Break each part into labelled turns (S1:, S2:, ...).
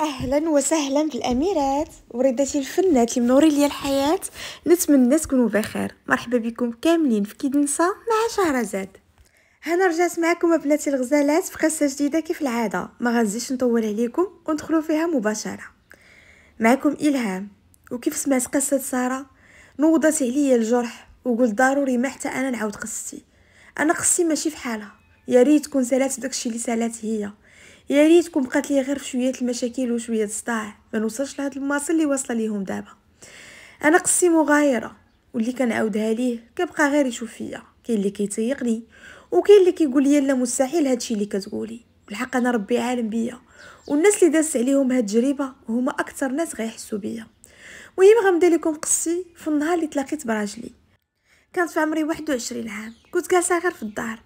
S1: اهلا وسهلا بالاميرات وريداتي الفنات اللي منورين ليا الحياه نتمنى تكونوا بخير مرحبا بكم كاملين في كيدنسا مع شهرزاد هنا رجعت معكم بناتي الغزالات في قصه جديده كيف العاده ما غنزيدش نطول عليكم وندخلوا فيها مباشره معكم الهام وكيف سمعت قصه ساره نوضت عليا الجرح وقلت ضروري ما حتى انا نعاود قصتي انا قصتي ماشي في حالها يا ريت تكون سالات داكشي اللي سالات هي يا ريتكم بقات لي غير شويه المشاكل وشويه الصداع ما نوصلش لهاد المواصل اللي واصله ليهم دابا انا قصي مغايره واللي كنعاودها ليه كيبقى غير يشوف فيا كاين اللي كيتيقني وكاين اللي كيقول لي لا مستحيل هادشي اللي كتقولي بالحق انا ربي عالم بيا والناس اللي دازت عليهم هاد التجربه هما اكثر ناس غيحسوا بيا المهم غنبدا لكم قصي في النهار اللي تلاقيت براجلي كانت في عمري 21 عام كنت جالسه غير في الدار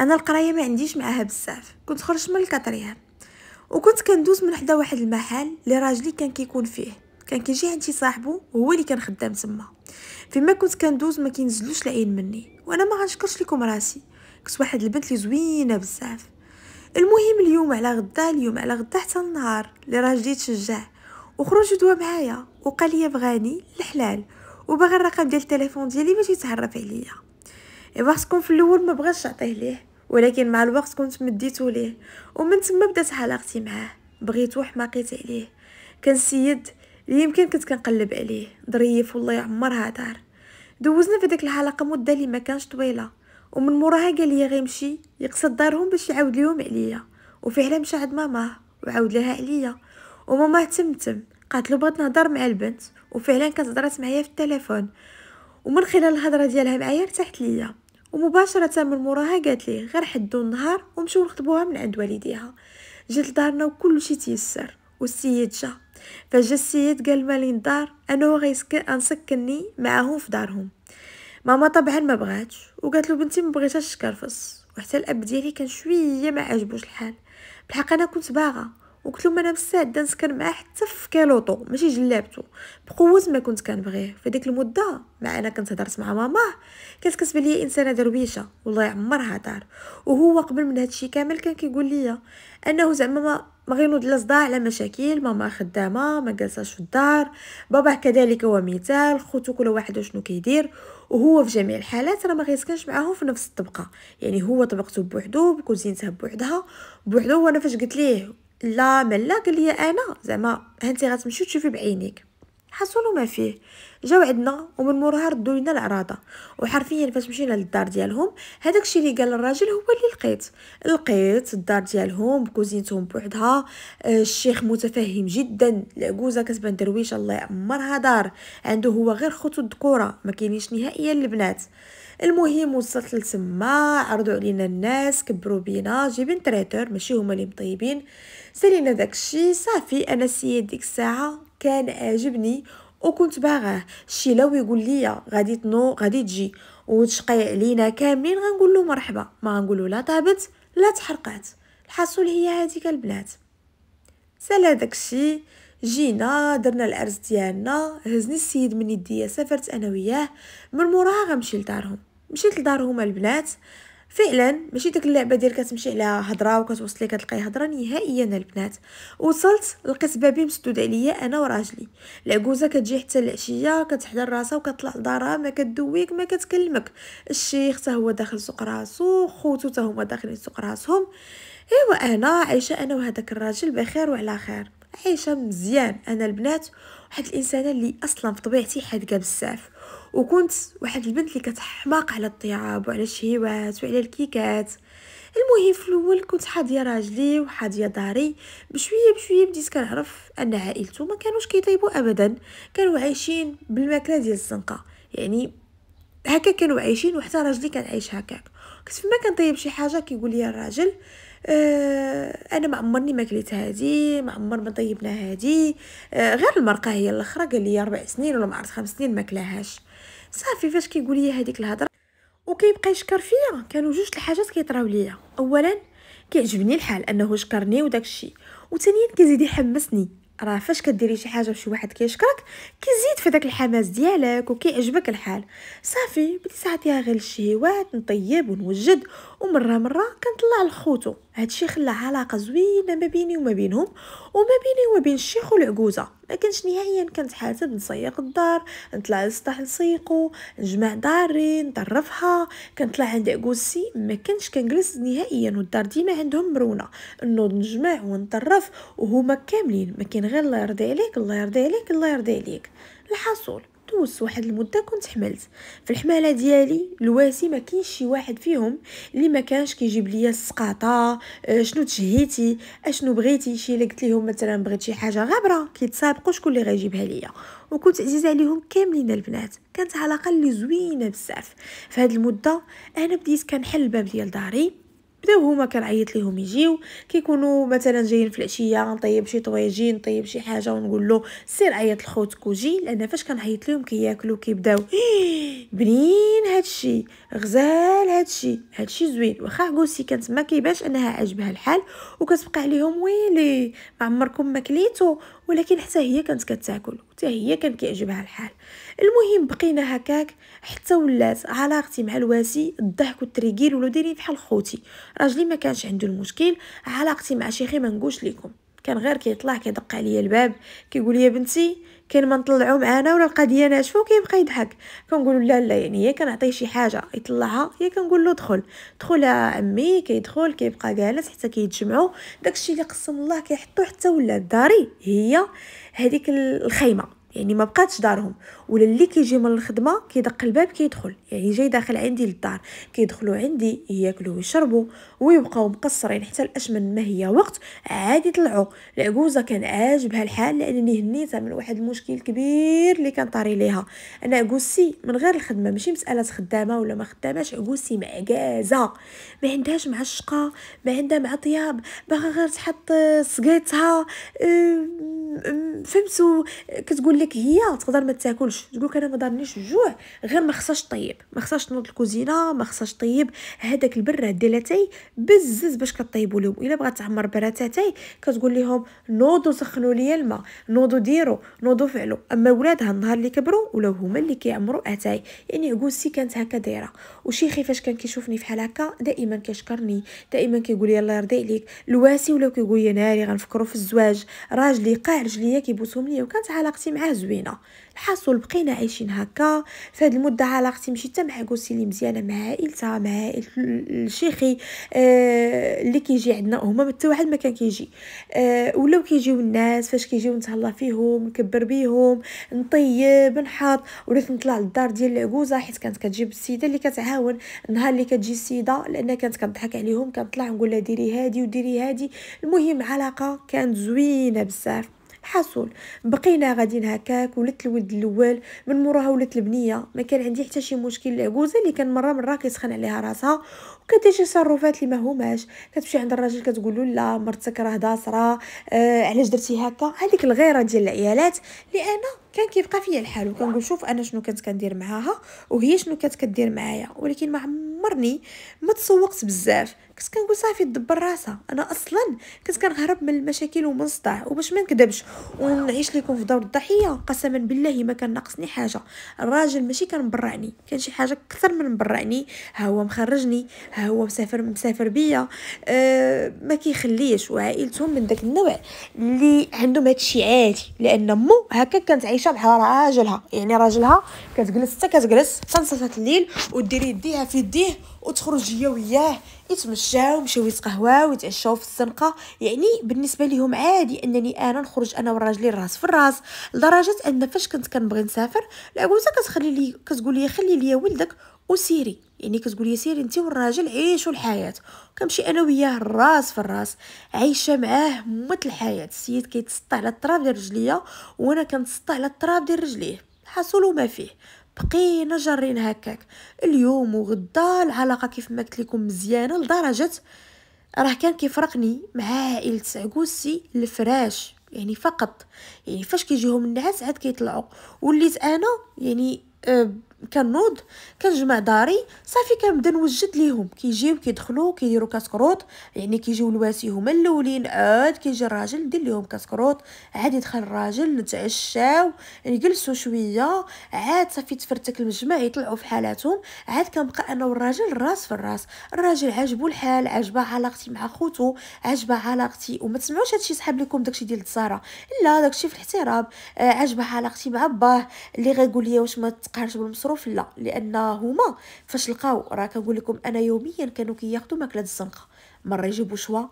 S1: انا القرايه ما عنديش معاها بزاف كنت خرجت من الكاتريام وكنت كندوز من حدا واحد المحل اللي راجلي كان كيكون فيه كان كيجي عندي صاحبو هو اللي كان خدام تما فيما كنت كندوز ما كينزلوش العين مني وانا ما غنشكرش لكم راسي كنت واحد البنت اللي زوينه بزاف المهم اليوم على غدا اليوم على غدا حتى النهار اللي راجلي تشجع وخرج دوا معايا وقال لي بغاني الحلال وباغي الرقم ديال التليفون ديالي باش يتعرف عليا اي باسكو في الاول ما بغاش يعطيه ليه ولكن مع الوقت كنت مديته ليه ومن تما بدات علاقتي معاه بغيتو حماقيت عليه كان سيد اللي يمكن كنت كنقلب عليه ظريف والله يعمرها دار دوزنا في ديك العلاقه مده اللي ما كانش طويله ومن موراها قال لي غيمشي يقصد دارهم باش يعاود ليهم عليا وفعلا مشى عند ماما وعاود لها عليا وماما تم تم قالت له بغيت نهضر مع البنت وفعلا كانت هضرات معايا في التليفون ومن خلال الهضره ديالها معايا ارتحت ليا ومباشرة من موراها قالت ليه غير حدو النهار ومشو نخطبوها من عند والديها جات لدارنا شي تيسر والسيد جا فجا السيد قال مالين الدار انا هو غنسكني معاهم في دارهم ماما طبعا ما بغاتش وقالت له بنتي ما بغيتهاش تكرفص وحتى الاب ديالي كان شويه ما عجبوش الحال بالحق انا كنت باغا وقلت لهم انا بصح دا نسكن معاه حتى في كالوطو ماشي جلابته بقوه ما كنت كنبغيه في ديك المده مع انا كنت هضرت مع ماماه كانت كتب لي انسانه درويشه والله عمرها دار وهو قبل من هادشي كامل كان كيقول لي انه زعما ما ما غينوض صداع على مشاكل ماما خدامه ما جالساش في الدار باباه كذلك هو مثال خوتو كل واحد شنو كيدير وهو في جميع الحالات راه ما غيسكنش معاهم في نفس الطبقه يعني هو طبقته بوحدو بكوزينته بوحدها بوحدو وانا فاش قلت ليه لا ملا قال لي انا زعما هانتي غتمشي تشوفي بعينيك حصلوا ما فيه جاو عندنا ومن موراها ردوا لنا العراضه وحرفيا فاش مشينا للدار ديالهم هذاك الشيء اللي قال الراجل هو اللي لقيت لقيت الدار ديالهم كوزينتهم بوحدها آه، الشيخ متفهم جدا العجوزه كتبان درويشه الله يعمرها دار عنده هو غير خوتو الذكوره ما كاينينش نهائيا البنات المهم وصلت لتما عرضوا علينا الناس كبروا بينا جيبين تريتور ماشي هما اللي مطيبين سالينا داكشي صافي انا السيد ديك الساعه كان عاجبني وكنت باغاه شي لو يقول لي غادي تنو غادي تجي وتشقي علينا كاملين غنقول له مرحبا ما غنقول لا طابت لا تحرقات الحصول هي هذيك البنات سالا داكشي جينا درنا العرس ديالنا هزني السيد من يديا سافرت انا وياه من موراها غنمشي لدارهم مشيت لدارهم البنات فعلا ماشي ديك اللعبه ديال كتمشي على هضره وكتوصلي كتلقاي هضره نهائيا البنات وصلت لقيت بابي مسدود عليا انا وراجلي العجوزه كتجي حتى العشيه كتحضر راسها وكتطلع لدارها ما كدويك ما كتكلمك الشيخ حتى هو داخل سوق راسو خوتو حتى هما داخلين سوق راسهم ايوا انا عايشه انا وهذاك الراجل بخير وعلى خير عايشه مزيان انا البنات واحد الانسانه اللي اصلا في طبيعتي حادقه بزاف وكنت واحد البنت اللي كتحماق على الطياب وعلى الشهيوات وعلى الكيكات المهم في الاول كنت حاضيه راجلي وحاضيه داري بشويه بشويه بديت كنعرف ان عائلته ما كانوش كيطيبوا ابدا كانوا عايشين بالماكله ديال الزنقه يعني هكا كانوا عايشين وحتى راجلي كان عايش هكاك كنت فما كنطيب شي حاجه كيقول لي الراجل آه انا ما عمرني ما كليت هادي ما عمر ما طيبنا هادي آه غير المرقه هي الاخرى قال لي اربع سنين ولا ما عرفت خمس سنين ما كلاهاش صافي فاش كيقول لي هذيك الهضره وكيبقى يشكر فيا كانوا جوج الحاجات كيطراو ليا اولا كيعجبني الحال انه شكرني وداك الشيء وثانيا كيزيد يحمسني راه فاش كديري شي حاجه وشي واحد كيشكرك كيزيد في داك الحماس ديالك وكيعجبك الحال صافي بديت نعطيها غير الشهيوات نطيب ونوجد ومره مره كنطلع لخوتو هادشي خلى علاقه زوينه ما بيني وما بينهم وما بيني وما بين الشيخ والعجوزه ما كانش نهائيا كنتحاسب نسيق الدار نطلع للسطح نسيقو نجمع داري نطرفها كنطلع عند عجوزتي ما كانش كنجلس نهائيا والدار ديما عندهم مرونه نوض نجمع ونطرف وهما كاملين ما كاين غير الله يرضي عليك الله يرضي عليك الله يرضي عليك الحصول دوزت واحد المده كنت حملت في الحماله ديالي الواسي ما كاينش شي واحد فيهم اللي ما كانش كيجيب ليا السقاطه آه، شنو تشهيتي اشنو آه، بغيتي شي اللي قلت لهم مثلا بغيت شي حاجه غابره كيتسابقوا شكون اللي غيجيبها ليا وكنت عزيزه عليهم كاملين البنات كانت علاقه اللي زوينه بزاف في هذه المده انا بديت كنحل الباب ديال داري بداو هما كنعيط ليهم يجيو كيكونوا مثلا جايين في العشيه غنطيب شي طويجين نطيب شي حاجه ونقول له سير عيط لخوتك وجي لان فاش كنعيط ليهم كياكلوا كيبداو بنين هادشي غزال هادشي هادشي زوين واخا عكوسي كانت ما كيباش انها عاجبها الحال وكتبقى عليهم ويلي ما عمركم ما كليتو ولكن حتى هي كانت كتاكل حتى هي كان كيعجبها الحال المهم بقينا هكاك حتى ولات علاقتي مع الواسي الضحك والتريكيل ولو دايرين بحال خوتي راجلي ما كانش عنده المشكل علاقتي مع شيخي ما نقولش لكم كان غير كيطلع كيدق عليا الباب كيقول لي بنتي كاين ما نطلعو معانا ولا القضيه ناشفه وكيبقى يضحك كنقول لا لا يعني هي كنعطيه شي حاجه يطلعها هي كنقول له دخل دخل عمي كيدخل كيبقى جالس حتى كيتجمعوا داكشي اللي قسم الله كيحطو حتى ولا داري هي هذيك الخيمه يعني ما بقاتش دارهم ولا اللي كيجي من الخدمه كيدق الباب كيدخل يعني جاي داخل عندي للدار كيدخلوا عندي ياكلوا ويشربوا ويبقاو مقصرين حتى الاشمن ما هي وقت عادي طلعوا العجوزه كان عاجبها الحال لانني هنيتها من واحد المشكل كبير اللي كان طاري ليها انا عجوزتي من غير الخدمه ماشي مساله خدامه ولا ما خداماش عجوزتي معكازه ما عندهاش معشقه ما عندها مع طياب باغا غير تحط سقيتها أه فهمتوا كتقول لك هي تقدر ما تاكلش تقول لك انا ما دارنيش الجوع غير ما خصهاش طيب ما خصهاش تنوض الكوزينه ما خصهاش طيب هذاك البر ديال اتاي بزز باش كطيبوا لهم الا بغات تعمر براتاتاي كتقول لهم نوضوا سخنوا لي الماء نوضوا ديروا نوضوا فعلوا اما ولادها النهار اللي كبروا ولاو هما اللي كيعمروا اتاي يعني عكوسي كانت هكا دايره وشيخي فاش كان كيشوفني فحال هكا دائما كيشكرني دائما كيقول لي الله يرضي عليك الواسي ولاو كيقول يا ناري غنفكروا في الزواج راجلي قاع رجليا كيبوسهم ليا وكانت علاقتي معاه زوينه الحاصل بقينا عايشين هكا في هذه المده علاقتي مشي حتى مع كوسي اللي مزيانه مع عائلتها مع عائله الشيخي آه اللي كيجي عندنا هما حتى واحد ما كان كيجي آه ولاو كيجيو الناس فاش كيجيو نتهلا فيهم نكبر بيهم نطيب نحط وليت نطلع للدار ديال العكوزه حيت كانت كتجيب السيده اللي كتعاون النهار اللي كتجي السيده لان كانت كضحك عليهم كنطلع نقول لها ديري هادي وديري هادي المهم علاقه كانت زوينه بزاف حصل بقينا غاديين هكاك ولدت الولد الاول من موراها ولدت البنيه ما كان عندي حتى شي مشكل العجوزه اللي كان مره مره كيسخن عليها راسها وكدير شي تصرفات اللي ما هماش كتمشي عند الراجل كتقول له لا مرتك راه داسره آه علاش درتي هكا هذيك الغيره ديال العيالات اللي انا كان كيبقى فيا الحال وكنقول شوف انا شنو كنت كندير معاها وهي شنو كانت كدير معايا ولكن ما عمرني ما تسوقت بزاف كنت كنقول صافي دبر راسها انا اصلا كنت كنهرب من المشاكل ومن الصداع وباش ما نكذبش ونعيش لكم في دور الضحيه قسما بالله ما كان ناقصني حاجه الراجل ماشي كان برعني كان شي حاجه اكثر من برعني ها هو مخرجني ها هو مسافر مسافر بيا أه ما كيخليش وعائلتهم من داك النوع اللي عندهم هادشي عادي لان مو هكا كانت عايشه مع راجلها يعني راجلها كتجلس حتى كتجلس حتى الليل ودير يديها في يديه وتخرج هي وياه يتمشاو مشاو يتقهواو يتعشاو في الزنقه يعني بالنسبه لهم عادي انني انا نخرج انا وراجلي الراس في الراس لدرجه ان فاش كنت كنبغي نسافر العجوزه كتخلي لي كتقول لي خلي لي ولدك وسيري يعني كتقول لي سيري انت والراجل عيشوا الحياه كنمشي انا وياه الراس في الراس عايشه معاه مت الحياه السيد كيتسطى على التراب ديال رجليا وانا كنتسطى على التراب ديال رجليه حصلوا ما فيه بقينا جارين هكاك اليوم وغدا العلاقه كيف ما قلت لكم مزيانه لدرجه راه كان كيفرقني مع عائله عكوسي الفراش يعني فقط يعني فاش كيجيهم النعاس عاد كيطلعوا وليت انا يعني آه، كنوض كنجمع داري صافي كنبدا نوجد ليهم كيجيو كيدخلوا كيديروا كاسكروت يعني كيجيو الواسي هما الاولين عاد كيجي الراجل ندير ليهم كاسكروت عاد يدخل الراجل نتعشاو نجلسوا شويه عاد صافي تفرتك المجمع يطلعوا في حالاتهم عاد كنبقى انا والراجل الراس في الراس الراجل عجبو الحال عجبه علاقتي مع خوتو عجبه علاقتي وما تسمعوش هادشي صحاب لكم داكشي ديال الزهره لا داكشي في الاحترام آه، عجبه علاقتي مع باه اللي غيقول لي واش ما تقهرش بالمصروف الظروف لا لان هما فاش لقاو راه كنقول لكم انا يوميا كانوا كياخذوا ماكله الزنقه مره يجيبوا شوا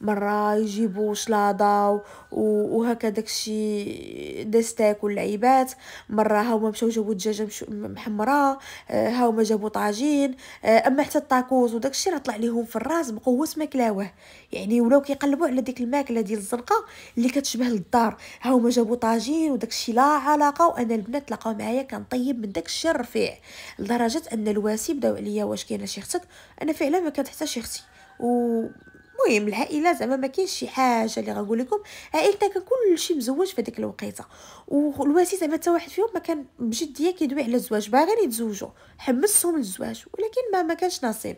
S1: مرة يجيبوا شلاضة وهكا داكشي دستاك واللعيبات مرة ما مشاو جابوا دجاجة محمرة آه، ما جابوا طاجين آه، اما حتى الطاكوز وداكشي راه طلع ليهم في الراس بقوة ما كلاوه يعني ولاو كيقلبوا على ديك الماكلة ديال الزنقة اللي كتشبه للدار ما جابوا طاجين وداكشي لا علاقة وانا البنات تلاقاو معايا كنطيب من داكشي الرفيع لدرجة ان الواسي بداو عليا واش كاينه شي اختك انا فعلا ما كانت حتى شي اختي و المهم العائله زعما ما كاينش شي حاجه اللي غنقول لكم عائلتها كان كلشي مزوج في ديك الوقيته والواسي زعما حتى واحد فيهم ما كان بجديه كيدوي على الزواج باغيين يتزوجوا حمسهم للزواج ولكن ما ما كانش نصيب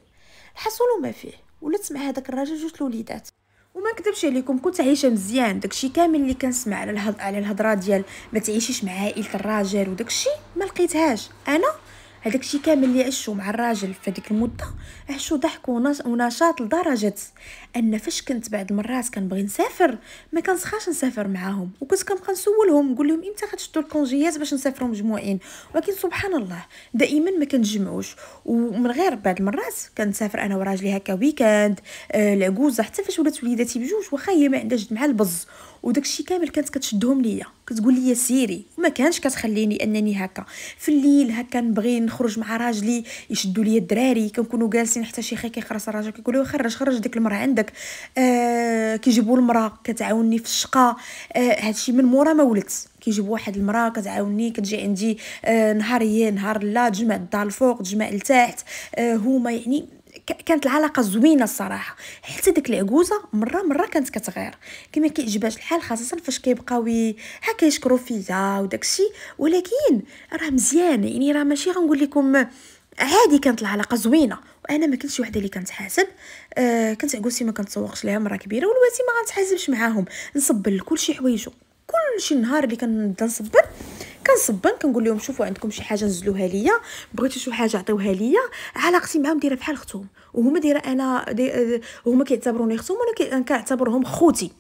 S1: الحصول ما فيه ولات مع هذاك الراجل جوج الوليدات وما نكذبش عليكم كنت عايشه مزيان داكشي كامل اللي كنسمع على الهض... على الهضره ديال ما تعيشيش مع عائله الراجل وداكشي ما لقيتهاش انا هذاك الشيء كامل اللي عشوا مع الراجل في هذيك المده عشوا ضحك ونشاط لدرجه ان فاش كنت بعض المرات كنبغي نسافر ما كنسخاش نسافر معاهم وكنت كنبقى نسولهم نقول لهم امتى غتشدوا الكونجيات باش نسافروا مجموعين ولكن سبحان الله دائما ما كنجمعوش ومن غير بعض المرات كنسافر انا وراجلي هكا ويكاند آه العكوزه حتى فاش ولات وليداتي بجوج واخا هي ما عندهاش مع البز وداكشي كامل كانت كتشدهم ليا كتقول لي سيري وما كانش كتخليني انني هكا في الليل هكا نبغي نخرج مع راجلي يشدوا لي الدراري كنكونوا جالسين حتى شي خي كيخرس الراجل كيقول له خرج خرج ديك المراه عندها داك آه كيجيبوا المراه كتعاوني في الشقه آه هادشي من مورا ما ولدت كيجيبوا واحد المراه كتعاوني كتجي عندي آه نهار هي نهار لا تجمع الدار الفوق تجمع لتحت آه هما يعني كانت العلاقه زوينه الصراحه حتى ديك العجوزه مره مره كانت كتغير كما كيعجبهاش الحال خاصه فاش كيبقاو هكا يشكروا فيا وداكشي ولكن راه مزيان يعني راه ماشي غنقول لكم عادي كانت العلاقه زوينه انا ما كنتش وحده اللي كنتحاسب آه كنت عقولتي ما كنتسوقش ليها مره كبيره والواتي ما غنتحاسبش معاهم نصبر لكل شي حوايجو كل شي نهار اللي كنبدا نصبر كنصبن كنقول لهم شوفوا عندكم شي حاجه نزلوها ليا بغيتوا شي حاجه عطيوها ليا علاقتي معاهم دايره بحال اختهم وهما دايره انا دي آه، هما كيعتبروني اختهم وانا كنعتبرهم خوتي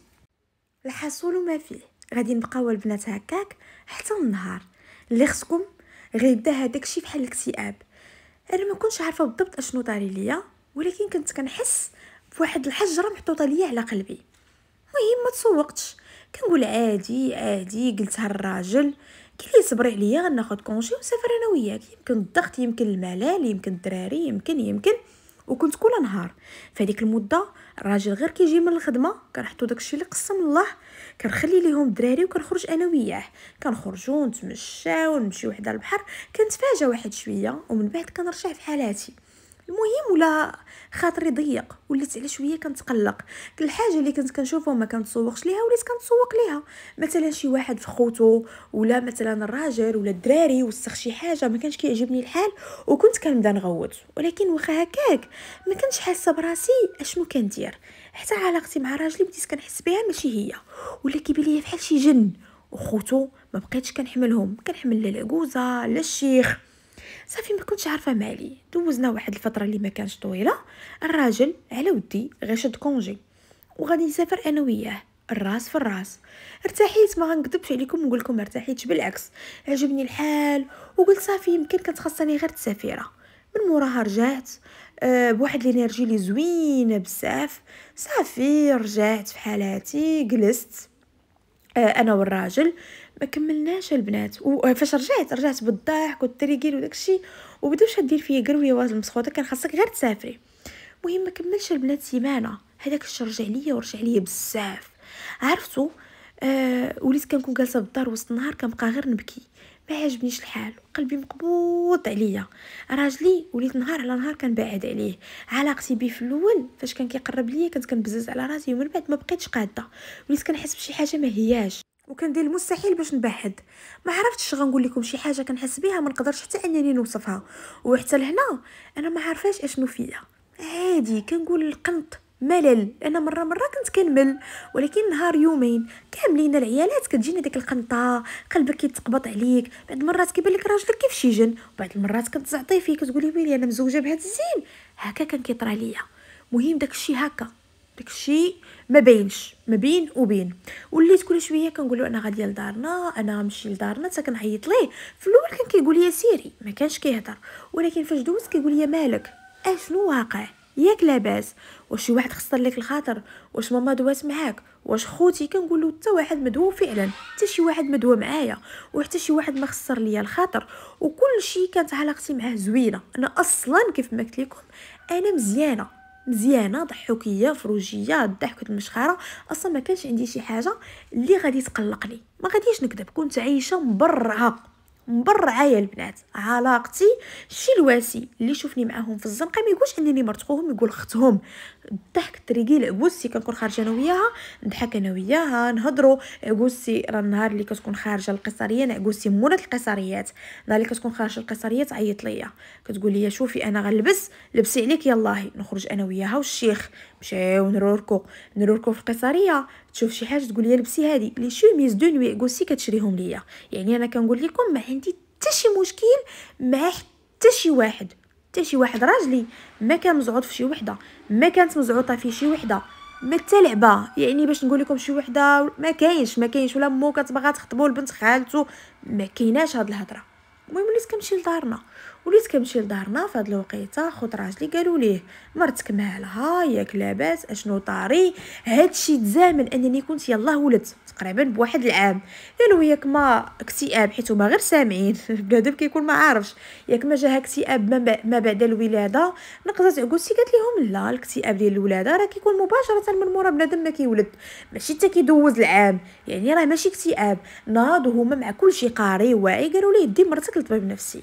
S1: الحصول ما فيه غادي نبقاو البنات هكاك حتى النهار اللي خصكم غيبدا هذاك الشيء بحال الاكتئاب انا ما كنتش عارفه بالضبط اشنو طاري ليا ولكن كنت كنحس بواحد الحجره محطوطه ليا على قلبي المهم ما تسوقتش كنقول عادي عادي قلتها للراجل كلي صبري عليا غناخد كونشي ونسافر انا وياك يمكن الضغط يمكن الملل يمكن الدراري يمكن يمكن وكنت كل نهار فهاديك المده الراجل غير كيجي من الخدمه كنحطو داكشي اللي قسم الله كنخلي ليهم الدراري وكنخرج انا وياه كنخرجوا نتمشاو نمشيو حدا البحر كنتفاجا واحد شويه ومن بعد كنرجع في حالاتي المهم ولا خاطري ضيق وليت على شويه كنتقلق الحاجه اللي كنت كنشوفها ما كنتسوقش ليها وليت كنتسوق ليها مثلا شي واحد في خوتو ولا مثلا الراجل ولا الدراري وسخ شي حاجه ما كانش كيعجبني الحال وكنت كنبدا نغوت ولكن واخا هكاك ما كنتش حاسه براسي اشنو كندير حتى علاقتي مع راجلي بديت كنحس بها ماشي هي ولا كيبان ليا بحال شي جن وخوتو ما بقيتش كنحملهم كنحمل لا العكوزه لا الشيخ صافي ما كنتش عارفه مالي دوزنا واحد الفتره اللي ما كانش طويله الراجل على ودي غير شد كونجي وغادي نسافر انا وياه الراس في الراس ارتحيت ما غنكذبش عليكم نقول لكم ارتحيت بالعكس عجبني الحال وقلت صافي يمكن كانت خاصني غير تسافيره من موراها رجعت آه، بواحد الانرجي اللي زوينه بزاف صافي رجعت في حالاتي جلست آه، انا والراجل ما كملناش البنات وفاش آه، رجعت رجعت بالضحك والتريقيل وداكشي وبداو شادين فيا قرويه واز المسخوطه كان خاصك غير تسافري المهم ما كملش البنات سيمانه هذاك الشيء رجع ليا ورجع ليا بزاف عرفتوا آه وليت كنكون جالسه بالدار وسط النهار كنبقى غير نبكي ما عجبنيش الحال قلبي مقبوط عليا راجلي وليت نهار على نهار كنبعد عليه علاقتي بيه في الاول فاش كان كيقرب ليا كنت كنبزز على راسي ومن بعد ما بقيتش قاده وليت كنحس بشي حاجه ما هياش وكندير المستحيل باش نبعد ما عرفتش غنقول لكم شي حاجه كنحس بها ما نقدرش حتى انني نوصفها وحتى لهنا انا ما عارفاش اشنو فيا عادي كنقول القنط ملل انا مره مره كنت كنمل ولكن نهار يومين كاملين العيالات كتجيني ديك القنطه قلبك كيتقبط عليك بعض المرات كيبان لك راجلك كيف شي جن وبعض المرات كتزعطي فيه كتقولي ويلي انا مزوجه بهذا الزين هكا كان كيطرى ليا مهم داكشي هكا داكشي ما باينش ما بين وبين وليت كل شويه كنقول انا غاديه لدارنا انا غنمشي لدارنا حتى كنعيط ليه في الاول كان كيقول لي سيري ما كانش كيهضر ولكن فاش دوزت كيقول لي مالك اشنو واقع ياك لاباس واش شي واحد خسر لك الخاطر واش ماما دوات معاك واش خوتي كنقولوا حتى واحد مدوى فعلا حتى شي واحد مدوى معايا وحتى شي واحد ما خسر ليا الخاطر وكل شيء كانت علاقتي معاه زوينه انا اصلا كيف ما قلت لكم انا مزيانه مزيانه ضحكيه فروجيه ضحكه المشخره اصلا ما كانش عندي شي حاجه اللي غادي تقلقني ما غاديش نكذب كنت عايشه مبرعه مبرعايا البنات علاقتي شي الواسي اللي شوفني معاهم في الزنقه ما يقولش انني مرتقوهم يقول اختهم الضحك تريقي لعبوسي كنكون خارجه انا وياها نضحك انا وياها نهضروا عبوسي راه النهار اللي كتكون خارجه القيصريه انا عبوسي مولات القيصريات النهار اللي كتكون خارجه القيصريه تعيط ليا كتقول لي شوفي انا غنلبس لبسي عليك يلاه نخرج انا وياها والشيخ مشاو نروركو نروركو في القيصريه تشوف شي حاجه تقول لي لبسي هذه لي شوميز دو نوي قوسي كتشريهم ليا يعني انا كنقول لكم ما عندي حتى شي مشكل مع حتى شي واحد حتى شي واحد راجلي ما كان مزعوط في شي وحده ما كانت مزعوطه في شي وحده ما حتى لعبه يعني باش نقول لكم شي وحده ما كاينش ما كاينش ولا مو كتبغى تخطبوا لبنت خالته ما كايناش هاد الهضره المهم وليت كنمشي لدارنا وليت كنمشي لدارنا فهاد الوقيته خوت راجلي قالوا ليه مرتك مالها ياك لاباس اشنو طاري هادشي تزامن انني كنت يلاه ولدت تقريبا بواحد العام لانه ياك ما اكتئاب حيت هما غير سامعين بنادم كيكون ما عارفش ياك ما جاها اكتئاب ما بعد الولاده نقزات عكوزتي قالت لهم لا الاكتئاب ديال الولاده راه كيكون مباشره من مورا بنادم ما كيولد ماشي حتى كيدوز العام يعني راه ماشي اكتئاب ناض وهما مع كلشي قاري واعي قالوا ليه دي مرتك لطبيب نفسي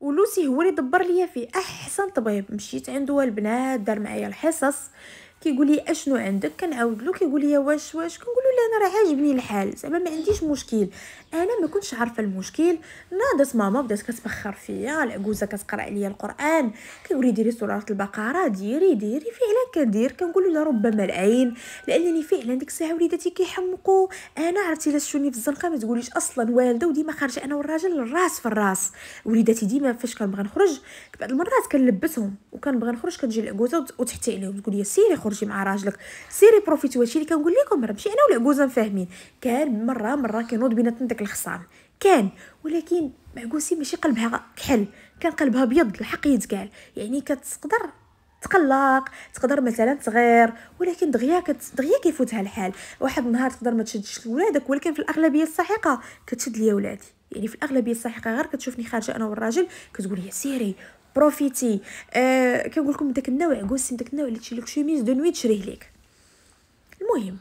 S1: ولوسي هو اللي دبر ليا في احسن طبيب مشيت عنده البنات دار معايا الحصص كيقول لي اشنو عندك كنعاود له كيقول لي واش واش كنقول له لا انا راه عاجبني الحال زعما ما عنديش مشكل انا ما كنتش عارفه المشكل ناضت ماما بدات كتبخر فيا العجوزه كتقرا عليا القران كيقول لي ديري سوره البقره ديري ديري فعلا كدير كنقول له ربما العين لانني فعلا ديك الساعه وليداتي كيحمقوا انا عرفتي لا شوني في الزنقه ما تقوليش اصلا والده وديما خارجه انا والراجل الراس في الراس وليداتي ديما فاش كنبغي نخرج بعض المرات كنلبسهم وكنبغي نخرج كتجي العجوزه وتحتي عليهم تقول لي سيري تخرجي مع راجلك سيري بروفيتي هادشي اللي كنقول لكم راه ماشي انا والعكوزه فاهمين كان مره مره كينوض بيناتنا داك الخصام كان ولكن معكوسي ماشي قلبها كحل كان قلبها ابيض الحق يتقال يعني كتقدر تقلق تقدر مثلا تغير ولكن دغيا كت... دغيا كيفوتها الحال واحد النهار تقدر ما تشدش لولادك ولكن في الاغلبيه الساحقه كتشد ليا ولادي يعني في الاغلبيه الساحقه غير كتشوفني خارجه انا والراجل كتقول لي سيري بروفيتي آه كنقول لكم داك النوع قوسم داك النوع اللي تشري شوميز دو نويت شريه ليك المهم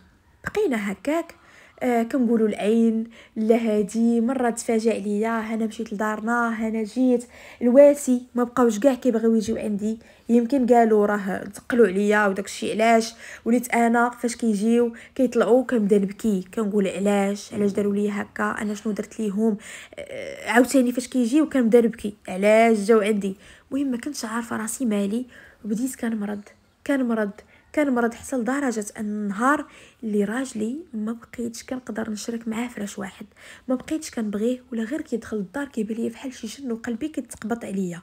S1: بقينا هكاك آه كنقولوا العين لا هادي مره تفاجئ ليا انا مشيت لدارنا انا جيت الواسي ما بقاوش كاع كيبغيو يجيو عندي يمكن قالوا راه تقلوا عليا وداك الشيء علاش وليت انا فاش كيجيو كيطلعوا كنبدا نبكي كنقول علاش علاش داروا لي هكا انا شنو درت ليهم آه عاوتاني فاش كيجيو كنبدا نبكي علاش جاو عندي المهم ما كنتش عارفه راسي مالي وبديت كنمرض كنمرض كنمرض حتى لدرجه ان النهار اللي راجلي ما بقيتش كنقدر نشرك معاه فراش واحد ما بقيتش كنبغيه ولا غير كيدخل للدار كيبان ليا بحال شي جن وقلبي كيتقبط عليا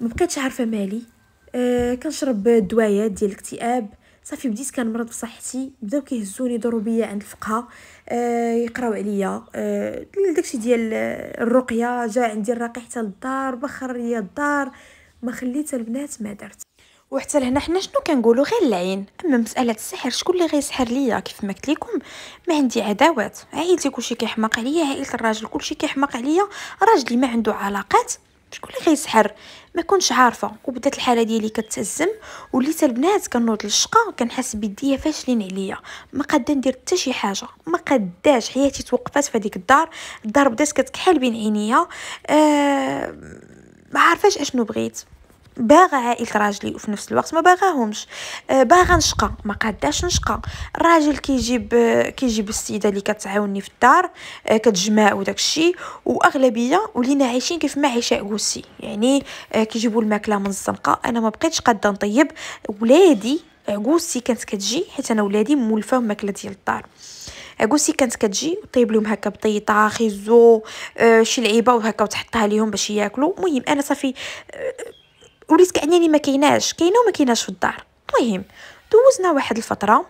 S1: ما بقيتش عارفه مالي آه كنشرب الدوايات ديال الاكتئاب صافي بديت كنمرض بصحتي بداو كيهزوني يضربوا بيا عند الفقهاء آه يقراو عليا آه داكشي ديال الرقيه جا عندي الراقي حتى للدار بخر ليا الدار ما خليت البنات ما درت وحتى لهنا حنا شنو كنقولوا غير العين اما مساله السحر شكون اللي غيسحر ليا كيف ما قلت لكم ما عندي عداوات عائلتي كلشي كيحماق عليا عائله الراجل كلشي كيحماق عليا راجلي ما عنده علاقات شكون اللي غيسحر ما كنتش عارفه وبدات الحاله ديالي كتازم وليت البنات كنوض للشقه كنحس بيديا فاشلين عليا ما قاده ندير حتى شي حاجه ما قاداش حياتي توقفات في هذيك الدار الدار بدات كتكحل بين عينيا آه ما عارفاش اشنو بغيت باغا عائله راجلي وفي نفس الوقت ما باغاهمش آه، باغا نشقى ما قاداش نشقى الراجل كيجيب آه، كيجيب السيده اللي كتعاوني في الدار آه، كتجمع وداك الشيء واغلبيه ولينا عايشين كيف ما عايشه عوسي يعني كيجيبوا الماكله من الزنقه انا ما بقيتش قاده نطيب ولادي عقوسي كانت كتجي حيت انا ولادي مولفه ماكله ديال الدار عقوسي كانت كتجي طيب لهم هكا بطيطه خيزو آه شي لعيبه وهكا وتحطها ليهم باش ياكلوا المهم انا صافي آه وليت كانني ما كايناش كاينه وما كايناش في الدار المهم دوزنا واحد الفتره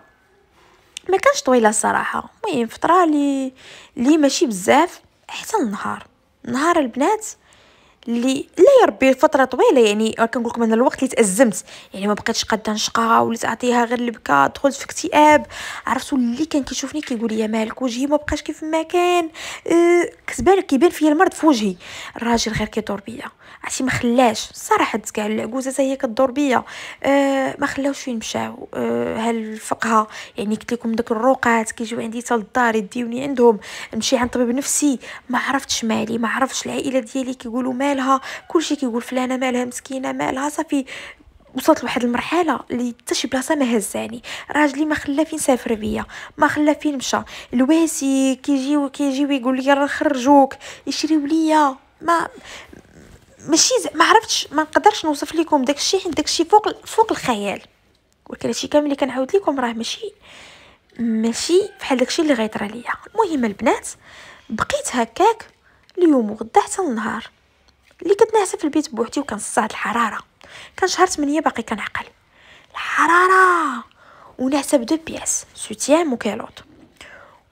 S1: ما كانش طويله الصراحه المهم فتره لي لي ماشي بزاف حتى النهار نهار البنات اللي لا يربي فتره طويله يعني كنقول لكم انا الوقت اللي تازمت يعني ما بقيتش قاده نشقى وليت اعطيها غير البكا دخلت في اكتئاب عرفتوا اللي كان كيشوفني كيقول لي مالك وجهي ما بقاش كيف ما كان أه كتبان كيبان فيا المرض في وجهي الراجل غير كيدور بيا عرفتي ما خلاش صراحه كاع العجوزه حتى هي كدور بيا أه ما خلاوش فين مشاو أه هالفقهه يعني قلت لكم داك الروقات كيجيو عندي حتى للدار يديوني عندهم نمشي عند طبيب نفسي ما عرفتش مالي ما عرفتش العائله ديالي كيقولوا مالي مالها كلشي كيقول فلانه مالها مسكينه مالها صافي وصلت لواحد المرحله اللي حتى شي بلاصه ما هزاني راجلي ما خلا فين سافر بيا ما خلا فين مشى الواسي كيجيو كيجيو ويقول لي راه خرجوك يشريو ليا ما ماشي ما عرفتش ما نقدرش نوصف لكم داكشي حيت داكشي فوق فوق الخيال ولكن هادشي كامل اللي كنعاود لكم راه ماشي ماشي بحال داكشي اللي غيطرى ليا المهم البنات بقيت هكاك اليوم وغدا حتى النهار اللي كنت ناعسه في البيت بوحدي وكنصه هاد الحراره كان شهر 8 باقي كنعقل الحراره ونعسه بدو بياس سوتيام وكالوط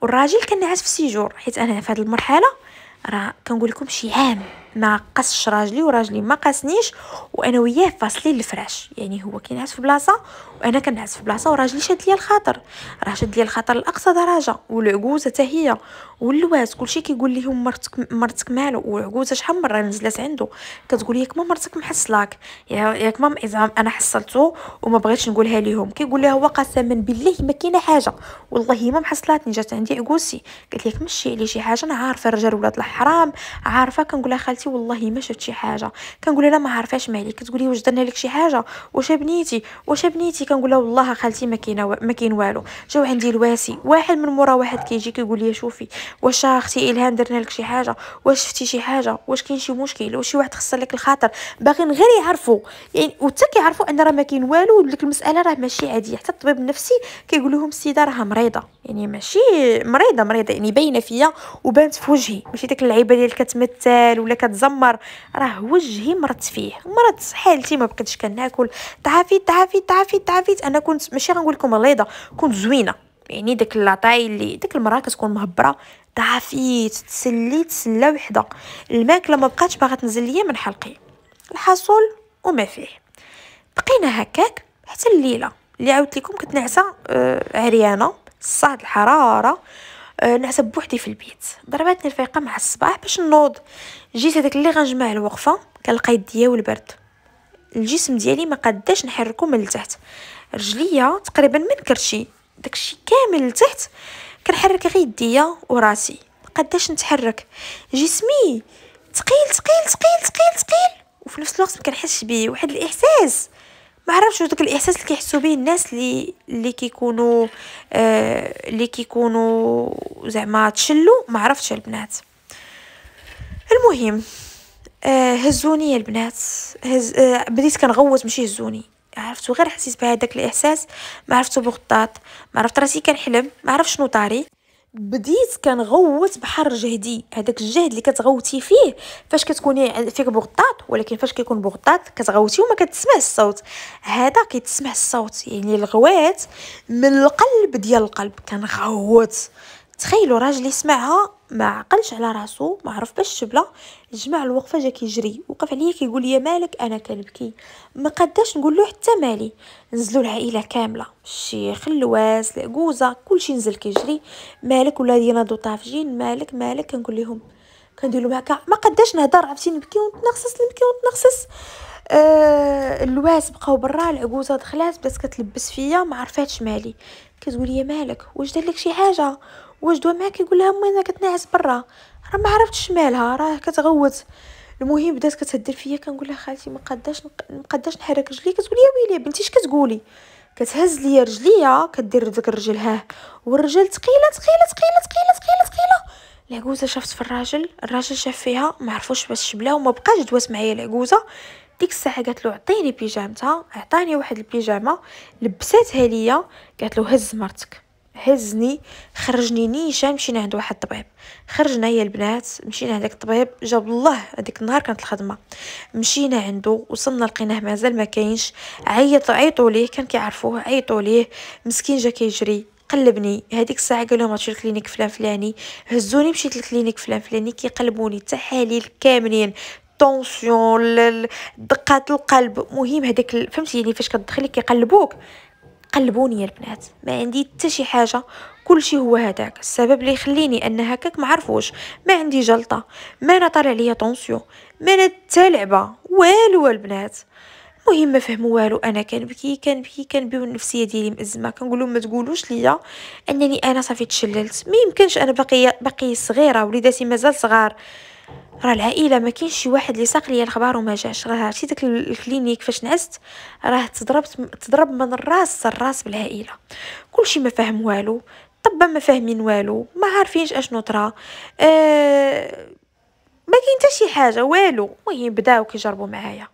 S1: والراجل كان نعس في سيجور حيت انا في هذه المرحله راه كنقول لكم شي عام ما قصش راجلي وراجلي ما قاسنيش وانا وياه فاصلين الفراش يعني هو كينعس في بلاصه وانا كنعس في بلاصه وراجلي شاد ليا الخاطر راه شاد ليا الخاطر لاقصى درجه والعجوزه حتى هي واللواس كلشي كيقول ليهم مرتك مرتك مالو والعجوزه شحال مره نزلت عنده كتقول لي ماما مرتك محصلاك ياك مام اذا انا حصلته وما بغيتش نقولها ليهم كيقول لها هو قسما بالله ما كاينه حاجه والله ما محصلاتني جات عندي عجوزي قالت لك مشي عليه شي حاجه انا عارفه الرجال ولاد الحرام عارفه كنقول لها خالتي والله ما شفت شي حاجه كنقول لها ما عارفاش مالك كتقولي واش درنا لك شي حاجه واش بنيتي واش بنيتي كنقول لها والله خالتي ما كاينه ما كاين والو جاو عندي الواسي واحد من مورا واحد كيجي كيقول لي شوفي واش اختي الهام درنا لك شي حاجه واش شفتي شي حاجه واش كاين شي مشكل واش شي واحد خسر لك الخاطر باغيين غير يعرفوا يعني وحتى كيعرفوا ان راه ما كاين والو ديك المساله راه ماشي عاديه حتى الطبيب النفسي كيقول لهم السيده راه مريضه يعني ماشي مريضه مريضه يعني باينه فيا وبانت في وجهي ماشي ديك اللعيبه ديال كتمثل ولا كتزمر راه وجهي مرض فيه مرض حالتي ما بقيتش كناكل تعافي تعافي تعافي تعافي حفيت انا كنت ماشي غنقول لكم مريضه كنت زوينه يعني داك لاطاي اللي ديك المراه كتكون مهبره ضعفيت تسليت سله وحده الماكله ما بقاتش باغا تنزل ليا من حلقي الحصول وما فيه بقينا هكاك حتى الليله اللي عاودت لكم كنت نعسه آه عريانه صاد الحراره آه نعسه بوحدي في البيت ضرباتني الفيقه مع الصباح باش نوض جيت هذاك اللي غنجمع الوقفه كنلقى يديا والبرد الجسم ديالي ما قداش نحركو من لتحت رجليا تقريبا من كرشي داكشي كامل لتحت كنحرك غير يديا وراسي ما قداش نتحرك جسمي ثقيل ثقيل ثقيل ثقيل ثقيل وفي نفس الوقت ما كنحسش به واحد الاحساس ما عرفتش داك الاحساس اللي كيحسوا به الناس اللي اللي كيكونوا آه اللي كيكونوا زعما تشلوا ما عرفتش البنات المهم آه هزوني يا البنات هز... آه بديت كنغوت ماشي هزوني عرفتو غير حسيت بهذاك الاحساس ما عرفتو بغطاط ما عرفت راسي كنحلم ما عرف شنو طاري بديت كنغوت بحر جهدي هذاك الجهد اللي كتغوتي فيه فاش كتكوني فيك بغطاط ولكن فاش كيكون بغطاط كتغوتي وما كتسمع الصوت هذا كيتسمع الصوت يعني الغوات من القلب ديال القلب كنغوت تخيلوا راجلي سمعها ما عقلش على راسو ما عرف باش شبله جمع الوقفه جا كيجري وقف عليا كيقول لي مالك انا كنبكي ما قداش نقول له حتى مالي نزلوا العائله كامله الشيخ اللواس العكوزه كلشي نزل كيجري مالك دينا دو طافجين مالك مالك كنقول لهم كندير لهم هكا ما قداش نهضر عرفتي نبكي ونتنغصص نبكي ونتنغصص آه الواس بقاو برا العكوزه دخلات بدات كتلبس فيا ما عرفاتش مالي كتقول لي مالك واش دار لك شي حاجه وجدوا معاك كيقول لها امي انا كتنعس برا راه ما عرفتش مالها راه كتغوت المهم بدات كتهدر فيا كنقول لها خالتي ما قداش ما قداش نحرك رجلي كتقول لي ويلي بنتي اش كتقولي كتهز ليا رجليا كدير ديك الرجل هاه والرجل ثقيله ثقيله ثقيله ثقيله ثقيله ثقيله العجوزه شافت في الراجل الراجل شاف فيها ما عرفوش باش شبلها وما بقاش دواس معايا العجوزه ديك الساعه قالت له عطيني بيجامتها عطاني واحد البيجامه لبساتها ليا قالت له هز مرتك هزني خرجني نيشان مشينا عند واحد الطبيب خرجنا يا البنات مشينا عند الطبيب جاب الله هذيك النهار كانت الخدمه مشينا عنده وصلنا لقيناه مازال ما كاينش عيط عيطوا ليه كان كيعرفوه عيطوا ليه مسكين جا كيجري قلبني هذيك الساعه قال لهم غتمشي للكلينيك فلان فلاني هزوني مشيت للكلينيك فلان فلاني كيقلبوني التحاليل كاملين طونسيون دقات القلب مهم هذاك يعني فاش كتدخلي كيقلبوك قلبوني البنات ما عندي حتى شي حاجه كل شيء هو هذاك السبب اللي يخليني ان هكاك ما عرفوش ما عندي جلطه ما انا طالع ليا طونسيو ما انا حتى لعبه والو البنات المهم ما فهموا والو انا كنبكي كنبكي كنبي والنفسيه ديالي مازمه كنقول لهم ما تقولوش ليا انني انا صافي تشللت ما يمكنش انا باقيه باقي صغيره وليداتي مازال صغار راه العائله ما كاينش شي واحد اللي ساق ليا الخبار وما جاش راه عرفتي داك الكلينيك فاش نعست راه تضربت تضرب من الراس الراس بالعائله كلشي ما فاهم والو طبا ما فاهمين والو ما عارفينش اشنو طرا أه ما كاين حتى شي حاجه والو المهم بداو كيجربوا معايا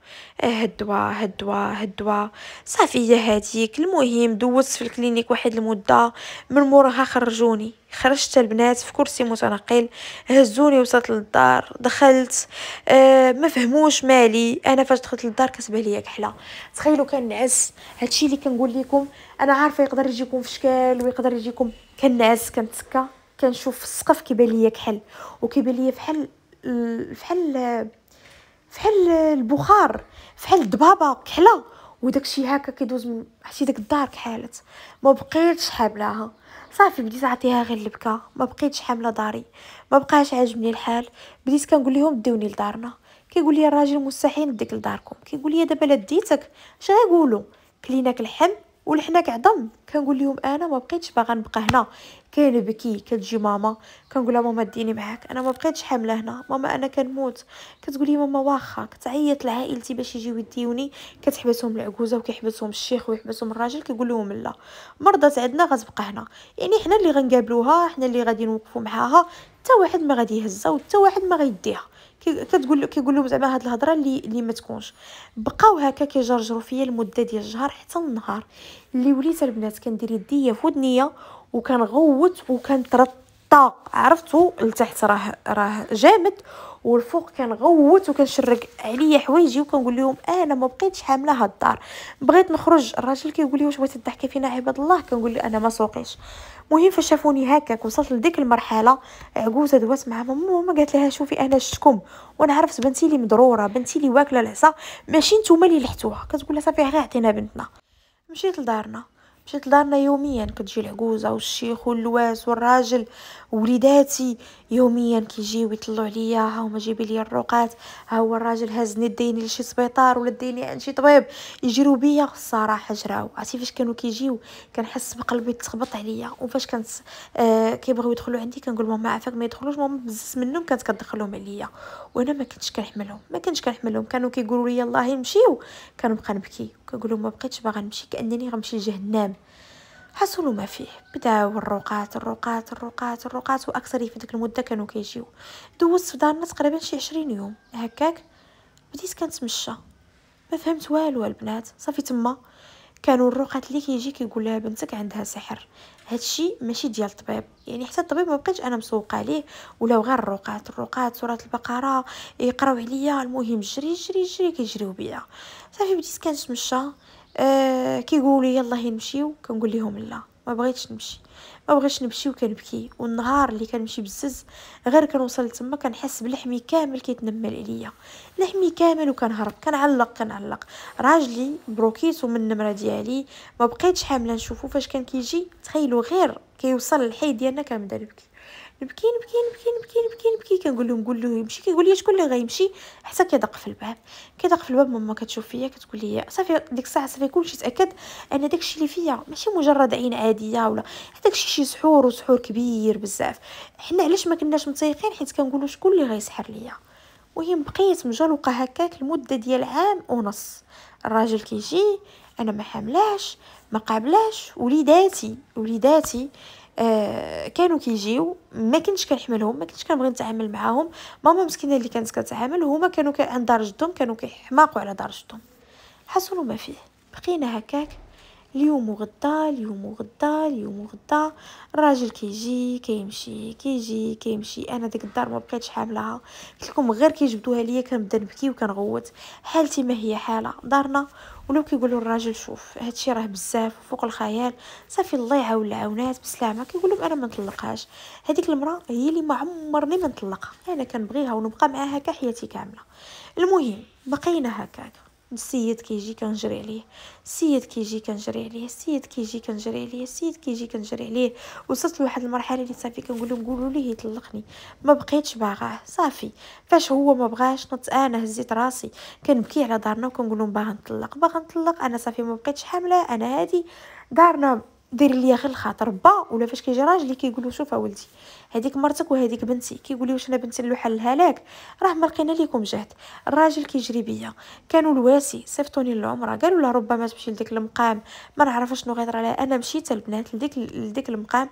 S1: هدوا آه، هدوا هدوا صافي هي هذيك المهم دوزت في الكلينيك واحد المده من موراها خرجوني خرجت البنات في كرسي متنقل هزوني وصلت للدار دخلت أه ما فهموش مالي انا فاش دخلت للدار كتبه ليا كحله تخيلوا كنعس هادشي اللي كنقول لكم انا عارفه يقدر يجيكم في شكل ويقدر يجيكم كنعس كنتسكى كنشوف السقف كيبان ليا كحل وكيبان ليا فحل فحال فحال البخار فحال الضبابه كحله وداكشي هكا كيدوز من حتى داك الدار كحالت ما بقيتش حاملاها صافي بديت نعطيها غير البكا ما بقيتش حامله داري ما بقاش عاجبني الحال بديت كنقول لهم ديوني لدارنا كيقول لي الراجل مستحيل نديك لداركم كيقول لي دابا لا ديتك اش غيقولوا كليناك الحم ولحناك عظم كنقول لهم انا ما بقيتش باغا نبقى هنا كاين بكي كتجي ماما كنقولها ماما ديني معاك انا ما بقيتش حامله هنا ماما انا كنموت كتقولي ماما واخا كتعيط لعائلتي باش يجيو يديوني كتحبسهم العكوزه وكيحبسهم الشيخ ويحبسهم الراجل كيقول لهم لا مرضات عندنا غتبقى هنا يعني حنا اللي غنقابلوها حنا اللي غادي نوقفوا معاها حتى واحد ما غادي يهزها وحتى واحد ما غيديها كتقول كيقول لهم زعما هاد الهضره اللي اللي ما تكونش بقاو هكا كيجرجروا فيا المده ديال الجهر حتى النهار اللي وليت البنات كندير يديا في ودنيا وكنغوت وكنترطى عرفتوا لتحت راه راه جامد والفوق كنغوت وكنشرق عليا حوايجي وكنقول لهم انا ما بقيتش حامله هاد الدار بغيت نخرج الراجل كيقول لي واش بغيتي تضحكي فينا عباد الله كنقول له انا ما سوقيش المهم فاش شافوني هكاك وصلت لديك المرحله عجوزه دوات مع ماما ماما قالت لها شوفي انا شتكم وانا عرفت بنتي لي مضروره بنتي لي واكله العصا ماشي نتوما اللي لحتوها كتقول لها صافي غير عطينا بنتنا مشيت لدارنا مشيت لدارنا يوميا كتجي العكوزه والشيخ واللواس والراجل ووليداتي يوميا كيجيو ويطلع عليا ها هما جيبي لي الرقات ها هو الراجل هزني ديني لشي سبيطار ولا ديني يعني عند شي طبيب يجرو بيا الصراحه جراو عرفتي فاش كانوا كيجيو كنحس بقلبي تخبط عليا وفاش كانت آه كيبغيو يدخلوا عندي كنقول لهم عافاك ما يدخلوش ماما بزز منهم كانت كتدخلهم عليا وانا ما كنتش كنحملهم ما كنتش كنحملهم كانوا كيقولوا لي الله يمشيو كنبقى نبكي كنقول لهم ما بقيتش باغا نمشي كانني غنمشي لجهنم حصلوا ما فيه بداو الروقات الروقات الروقات الروقات واكثر في ديك المده كانوا كيجيو دوزت في دارنا تقريبا شي عشرين يوم هكاك بديت كنتمشى ما فهمت والو البنات صافي تما كانوا الروقات اللي كيجي كيقول لها بنتك عندها سحر هادشي ماشي ديال الطبيب يعني حتى الطبيب ما بقيتش انا مسوقه ليه ولاو غير الروقات الروقات سوره البقره يقراو عليا المهم جري جري جري كيجريو بيا صافي بديت كنتمشى آه، كيقولوا لي يلاه نمشيو كنقول لهم لا ما بغيتش نمشي ما بغيتش نمشي وكنبكي والنهار اللي كنمشي بزز غير كنوصل تما كنحس بلحمي كامل كيتنمل عليا لحمي كامل وكنهرب كنعلق كنعلق راجلي بروكيت من النمره ديالي ما بقيتش حامله نشوفو فاش كان كيجي تخيلوا غير كيوصل الحي ديالنا كنبدا نبكي نبكي نبكي نبكي نبكي نبكي نبكي كنقول لهم قول له يمشي كيقول لي شكون اللي غيمشي حتى كيدق في الباب كيدق في الباب ماما كتشوف فيا كتقول لي صافي ديك الساعه صافي كلشي تاكد ان داكشي اللي فيا ماشي مجرد عين عاديه ولا داكشي شي سحور وسحور كبير بزاف حنا علاش ما كناش متيقين حيت كنقولوا شكون اللي غيسحر ليا وهي بقيت مجلوقه هكاك المده ديال عام ونص الراجل كيجي انا ما حاملاش ما قابلاش وليداتي وليداتي آه كانوا كيجيو ما كنتش كنحملهم ما كنتش كنبغي نتعامل معاهم ماما مسكينه اللي كانت كتعامل هما كانوا عند دار جدهم كانوا كيحماقوا على دار جدهم حصلوا ما فيه بقينا هكاك اليوم وغدا اليوم وغدا اليوم وغدا الراجل كيجي كيمشي كيجي كيمشي انا ديك الدار ما بقيتش حاملها قلت لكم غير كيجبدوها ليا كنبدا نبكي وكنغوت حالتي ما هي حاله دارنا ولاو كيقولوا الراجل شوف هادشي راه بزاف فوق الخيال صافي الله يعاون العاونات بسلامه كيقول لهم انا ما نطلقهاش هذيك المراه هي اللي ما عمرني ما نطلقها انا كنبغيها ونبقى معاها حياتي كامله المهم بقينا هكاك السيد كيجي كنجري عليه السيد كيجي كنجري عليه السيد كيجي كنجري عليه السيد كيجي كنجري عليه وصلت لواحد المرحله اللي صافي كنقول لهم قولوا ليه يطلقني ما بقيتش باغاه صافي فاش هو ما بغاش نط انا هزيت راسي كنبكي على دارنا وكنقول لهم باغا نطلق باغا نطلق انا صافي ما بقيتش حامله انا هادي دارنا دير ليا غير الخاطر با ولا فاش كيجي راجلي كيقول شوف اولدي هذيك مرتك وهذيك بنتي كيقول لي واش انا بنتي اللوحه الهلاك راه ما لقينا ليكم جهد الراجل كيجري بيا كانوا الواسي صيفطوني للعمره قالوا لا ربما تمشي لديك المقام ما نعرف شنو غيطرى انا مشيت البنات لديك لديك المقام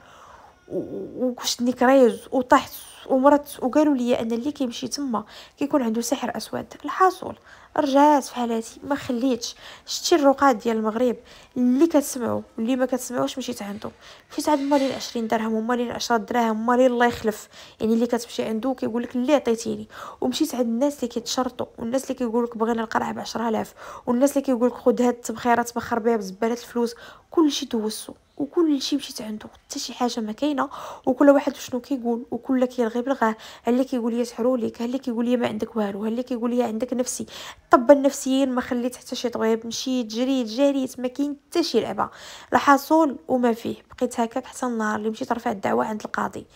S1: وكشتني كريز وطحت ومرضت وقالوا لي ان اللي كيمشي تما كيكون عنده سحر اسود الحاصل رجعت في حالاتي ما خليتش شتي الرقاد ديال المغرب اللي كتسمعوا اللي ما كتسمعوش مشيت عنده مشيت عند مالين 20 درهم ومالين 10 دراهم مالين الله يخلف يعني اللي كتمشي عنده كيقول لك اللي عطيتيني ومشيت عند الناس اللي كيتشرطوا والناس اللي كيقول لك بغينا القرعه ب 10000 والناس اللي كيقول لك خذ هاد التبخيره تبخر بها بزبالات الفلوس كلشي دوزتو وكل شيء مشيت عنده حتى شي حاجه ما كاينه وكل واحد شنو كيقول وكل كيرغي بلغاه اللي كيقول لي سحروا ليك اللي كيقول لي ما عندك والو اللي كيقول لي عندك نفسي الطب النفسيين ما خليت حتى شي طبيب مشيت جريت جريت ما كاين حتى شي لعبه لا حصول وما فيه بقيت هكاك حتى النهار اللي مشيت رفعت الدعوه عند القاضي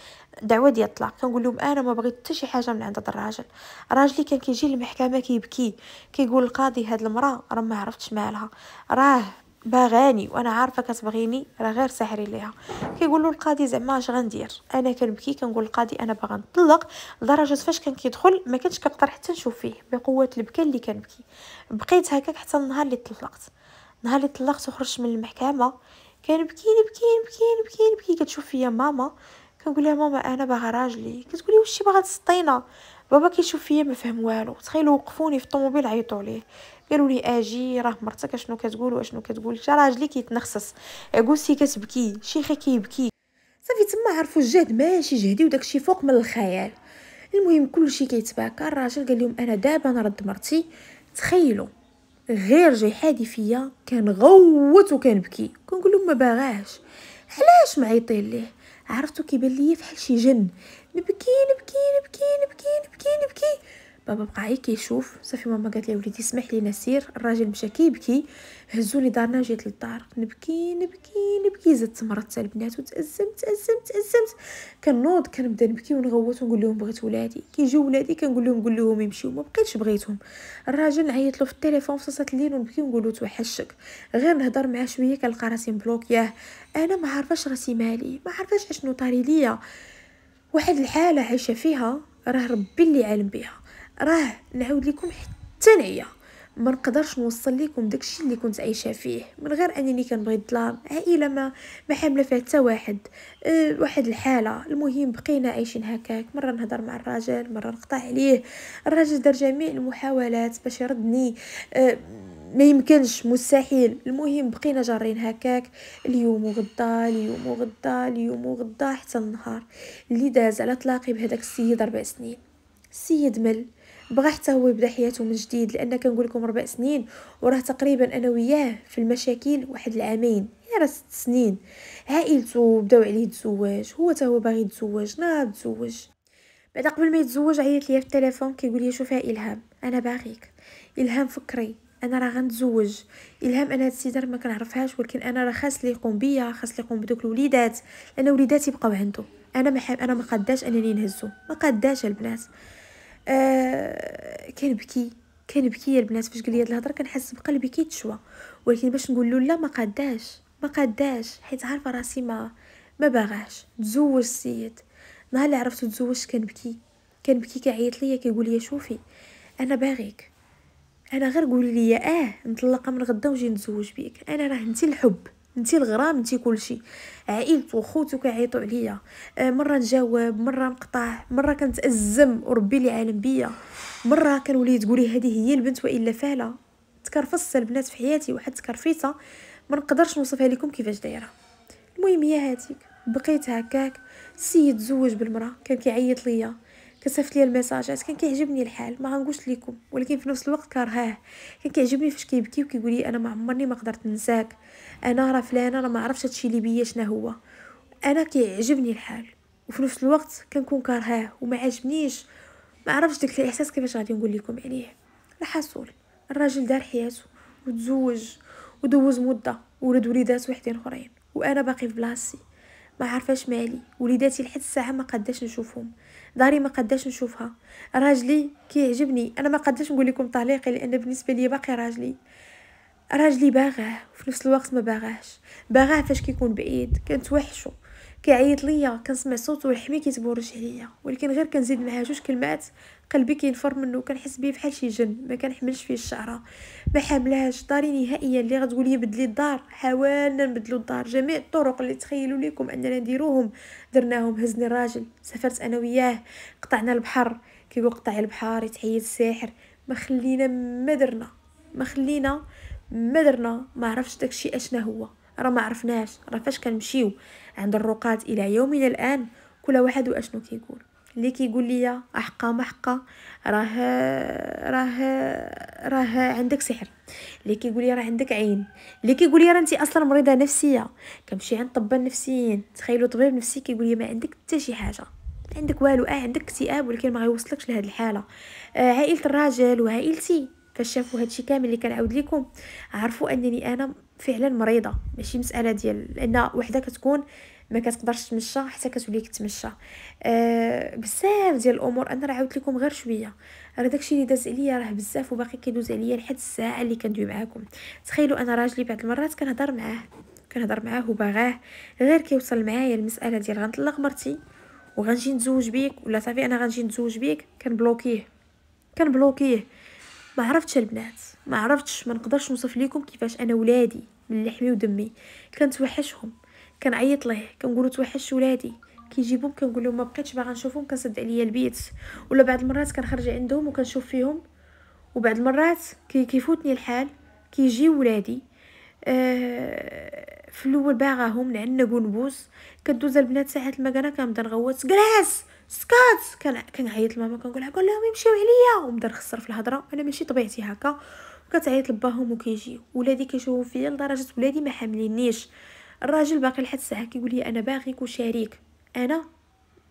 S1: دعوة ديال الطلاق كنقول لهم انا ما بغيت حتى شي حاجه من عند هذا الراجل راجلي كان كيجي للمحكمه كيبكي كيقول القاضي هاد المراه راه ما عرفتش مالها راه باغاني وانا عارفه كتبغيني راه غير سحري ليها كيقولوا القاضي زعما اش غندير انا كنبكي كنقول القاضي انا باغا نطلق لدرجه فاش كان كيدخل ما كنتش كنقدر حتى نشوف فيه بقوه البكاء اللي كنبكي بقيت هكاك حتى النهار اللي طلقت نهار اللي طلقت وخرجت من المحكمه كنبكي نبكي نبكي نبكي نبكي كتشوف فيا ماما كنقول لها ماما انا باغا راجلي كتقولي واش باغا تسطينا بابا كيشوف فيا ما فهم والو تخيلوا وقفوني في الطوموبيل عيطوا ليه قالوا لي اجي راه مرتك اشنو كتقول واشنو كتقول حتى راجلي كيتنخصص قوسي كتبكي شيخي كيبكي صافي تما عرفوا الجهد ماشي جهدي وداكشي فوق من الخيال المهم كلشي كيتباكى الراجل قال لهم انا دابا نرد مرتي تخيلوا غير جاي حادي فيا كان غوت بكي كنقول لهم ما باغاش علاش معيطين ليه عرفتو كيبان ليا فحال شي جن نبكي نبكي نبكي نبكي نبكي نبكي, نبكي بابا بقى غير كيشوف صافي ماما قالت لي وليدي اسمح لي نسير الراجل مشى كيبكي هزوني دارنا جيت للدار نبكي نبكي نبكي زدت تمرضت البنات وتازمت تازمت تازمت كنوض كنبدا نبكي ونغوت ونقول لهم بغيت ولادي كي كيجيو ولادي كنقول لهم قول لهم يمشيو ما بقيتش بغيتهم الراجل عيط له في التليفون في صلاه الليل ونبكي ونقول له توحشك غير نهضر معاه شويه كنلقى راسي مبلوكياه انا ما عارفاش راسي مالي ما عارفاش اشنو طاري ليا واحد الحاله عايشه فيها راه ربي اللي عالم بها راه نعاود لكم حتى نعيا ما نقدرش نوصل لكم داكشي اللي كنت عايشه فيه من غير انني كنبغي الظلام عائله ما ما حامله فيها حتى واحد أه واحد الحاله المهم بقينا عايشين هكاك مره نهضر مع الراجل مره نقطع عليه الراجل دار جميع المحاولات باش يردني أه ما يمكنش مستحيل المهم بقينا جارين هكاك اليوم وغدا اليوم وغدا اليوم وغدا حتى النهار اللي داز على طلاقي بهذاك السيد اربع سنين السيد مل بغى حتى هو يبدا حياته من جديد لان كنقول لكم ربع سنين وراه تقريبا انا وياه في المشاكل واحد العامين راه ست سنين عائلته بداو عليه الزواج هو حتى هو باغي يتزوج ناض نعم تزوج بعد قبل ما يتزوج عيط ليا في التليفون كيقول لي شوف الهام انا باغيك الهام فكري انا راه غنتزوج الهام انا هاد السيده ما كنعرفهاش ولكن انا راه خاص لي يقوم بيا خاص لي يقوم بدوك الوليدات لان وليداتي بقاو عنده انا ما انا ما قداش انني نهزو ما قداش البنات آه، بكي كنبكي كنبكي البنات فاش قال لي هاد الهضره كنحس بقلبي كيتشوى ولكن باش نقول له لا ما قداش ما قداش حيت عارفه راسي ما ما باغاش تزوج السيد نهار اللي عرفتو تزوج كنبكي كنبكي كيعيط ليا كيقول لي شوفي انا باغيك انا غير قولي لي اه نطلق من غدا ونجي نتزوج بيك انا راه انت الحب انت الغرام انت كلشي عائلته خوتو كيعيطوا عليا آه، مره نجاوب مره نقطع مره كنتازم وربي اللي عالم بيا مره كنولي تقولي هذه هي البنت والا فعلا تكرفص البنات في حياتي واحد تكرفيتها ما نقدرش نوصفها لكم كيفاش دايره المهم هي هاتيك بقيت هكاك السيد تزوج بالمراه كان كيعيط ليا كتصيفط ليا الميساجات كان كيعجبني الحال ما غنقولش لكم ولكن في نفس الوقت كرهاه كان كيعجبني فاش كيبكي وكيقول لي انا ما عمرني ما قدرت ننساك انا راه فلانه انا ما عرفتش هادشي اللي بيا شنو هو انا كيعجبني الحال وفي نفس الوقت كنكون كرهاه وما عجبنيش ما عرفتش داك الاحساس كيفاش غادي نقول لكم عليه يعني؟ الحصول الراجل دار حياته وتزوج ودوز مده ولد وليدات وحدين اخرين وانا باقي في بلاصتي ما عارفاش مالي وليداتي لحد الساعه ما قداش نشوفهم داري ما قداش نشوفها راجلي كيعجبني انا ما قداش نقول لكم طليقي لان بالنسبه لي باقي راجلي راجلي باغاه وفي نفس الوقت ما باغاهش باغاه فاش كيكون بعيد كنتوحشو كيعيط ليا كنسمع صوتو والحمي كيتبرج عليا ولكن غير كنزيد معاه جوج كلمات قلبي كينفر منه كنحس بيه بحال شي جن ما كنحملش فيه الشعره ما حاملهاش داري نهائيا اللي غتقولي بدلي الدار حاولنا نبدلو الدار جميع الطرق اللي تخيلوا ليكم اننا نديروهم درناهم هزني الراجل سافرت انا وياه قطعنا البحر كيقول قطع البحر يتحيد الساحر ما خلينا ما درنا ما خلينا ما درنا ما عرفش داكشي اشنا هو راه ما عرفناش راه فاش كنمشيو عند الرقاد الى يومنا الان كل واحد واشنو كيقول اللي كيقول لي احقا محقا راه راه راه عندك سحر اللي كيقول لي راه عندك عين اللي كيقول لي راه انت اصلا مريضه نفسيه كنمشي عند طبان نفسيين تخيلوا طبيب نفسي كيقول لي ما عندك حتى شي حاجه عندك والو اه عندك اكتئاب ولكن ما غيوصلكش لهاد الحاله آه عائله الراجل وعائلتي فاش شافوا هادشي كامل اللي كنعاود لكم عرفوا انني انا فعلا مريضه ماشي مساله ديال لان وحده كتكون ما كتقدرش تمشى حتى كتولي كتمشى أه بزاف ديال الامور انا راه عاودت لكم غير شويه راه داكشي اللي داز عليا راه بزاف وباقي كيدوز عليا لحد الساعه اللي كندوي معاكم تخيلوا انا راجلي بعض المرات كنهضر معاه كنهضر معاه وباغاه غير كيوصل معايا المساله ديال غنطلق مرتي وغنجي نتزوج بيك ولا صافي انا غنجي نتزوج بيك كنبلوكيه كنبلوكيه ما عرفتش البنات ما عرفتش ما نقدرش نوصف لكم كيفاش انا ولادي من لحمي ودمي كنتوحشهم كنعيط ليه كنقولو توحشت ولادي كيجيبهم كنقول لهم ما بقيتش باغا نشوفهم كنسد عليا البيت ولا بعض المرات كنخرج عندهم وكنشوف فيهم وبعض المرات كي كيفوتني الحال كيجي ولادي آه في الاول باغاهم نعنق ونبوس كدوز البنات ساعات المكانه كنبدا نغوت جلاس سكات كنعيط لماما كنقولها قول لهم يمشيو عليا ونبدا نخسر في الهضره انا ماشي طبيعتي هكا وكتعيط لباهم وكيجي ولادي كيشوفوا فيا لدرجه ولادي ما حاملينيش الراجل باقي لحد الساعه كيقول لي انا باغيك وشريك انا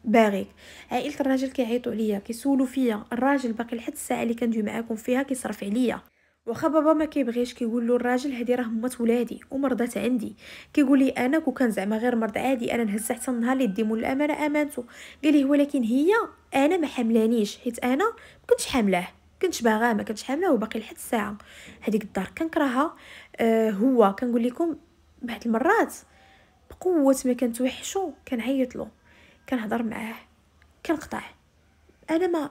S1: باغيك عائله الراجل كيعيطوا عليا كيسولوا فيا الراجل باقي لحد الساعه اللي كندوي معاكم فيها كيصرف عليا واخا بابا ما كيبغيش كيقول له الراجل هذه راه مات ولادي ومرضات عندي كيقول لي انا كو كان زعما غير مرض عادي انا نهز حتى النهار اللي ديمو الامانه امانته قال لي ولكن هي انا ما حملانيش حيت انا ما كنتش حاملاه كنتش باغاه ما كنتش حامله وباقي لحد الساعه هذيك الدار كنكرهها آه هو كنقول لكم بعد المرات بقوه ما كان عيط له كنهضر معاه كنقطع انا ما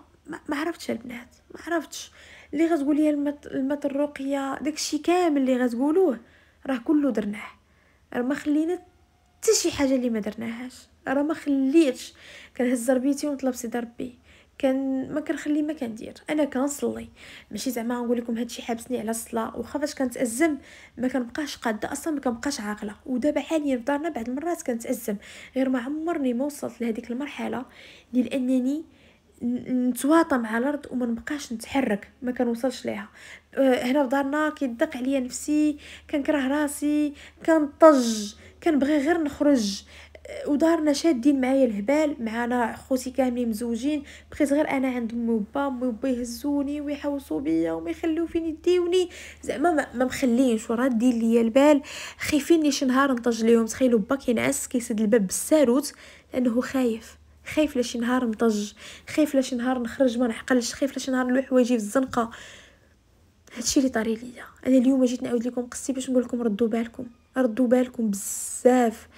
S1: ما عرفتش البنات ما عرفتش اللي غتقول لي المط الرقيه داكشي كامل اللي غتقولوه راه كله درناه راه ما خلينا حتى شي حاجه اللي ما درناهاش راه ما خليتش كنهز ربيتي ونطلب سيدي ربي كان ما كنخلي ما كندير انا كنصلي ماشي زعما نقول لكم هادشي حابسني على الصلاه واخا فاش كنتازم ما كنبقاش قاده اصلا ما كنبقاش عاقله ودابا حاليا في دارنا بعد المرات كنتازم غير ما عمرني ما وصلت لهذيك المرحله ديال انني نتواطى مع الارض وما نبقاش نتحرك ما كنوصلش ليها آه، هنا في دارنا كيدق عليا نفسي كنكره راسي كنطج كنبغي غير نخرج ودارنا شادين معايا الهبال معانا خوتي كاملين مزوجين بقيت غير انا عند امي وبا امي وبا يهزوني ويحوسوا بيا وما يخليو فين يديوني زعما ما, مخليينش وراه دير ليا البال خايفين شي نهار نطج ليهم تخيلوا با كينعس كيسد الباب بالساروت لانه خايف خايف لشي نهار نطج خايف لشي نهار نخرج ما نحقلش خايف لشي نهار نلوح حوايجي في الزنقه هادشي اللي طاري ليا انا اليوم جيت نعاود لكم قصتي باش نقول لكم ردوا بالكم ردوا بالكم بزاف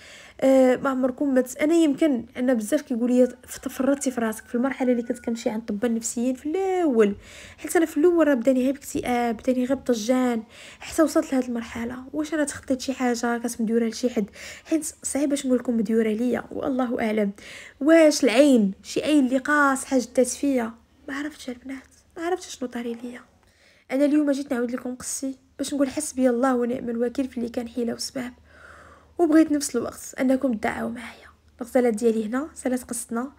S1: آه ما عمركم ما انا يمكن انا بزاف كيقول لي فرطتي في راسك في المرحله اللي كنت كنمشي عند الاطباء النفسيين في الاول حيت انا في الاول راه بداني غير باكتئاب بداني غير بطجان حتى وصلت لهاد المرحله واش انا تخطيت شي حاجه كانت مديوره لشي حد حيت صعيب باش نقول لكم مديوره ليا والله اعلم واش العين شي عين اللي قاصحه جدات فيا ما عرفتش البنات ما عرفتش شنو طاري ليا انا اليوم جيت نعاود لكم قصي باش نقول حسبي الله ونعم الوكيل في اللي كان حيله وسباب وبغيت نفس الوقت انكم تدعوا معايا الغزاله ديالي هنا سالات قصتنا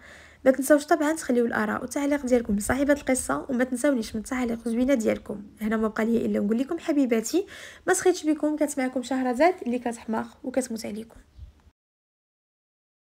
S1: ما تنساوش طبعا تخليو الاراء والتعليق ديالكم لصاحبه القصه وما تنساونيش من التعليق الزوينه ديالكم هنا ما بقى لي الا نقول لكم حبيباتي ما سخيتش بكم كانت معكم شهرزاد اللي كتحماق وكتموت عليكم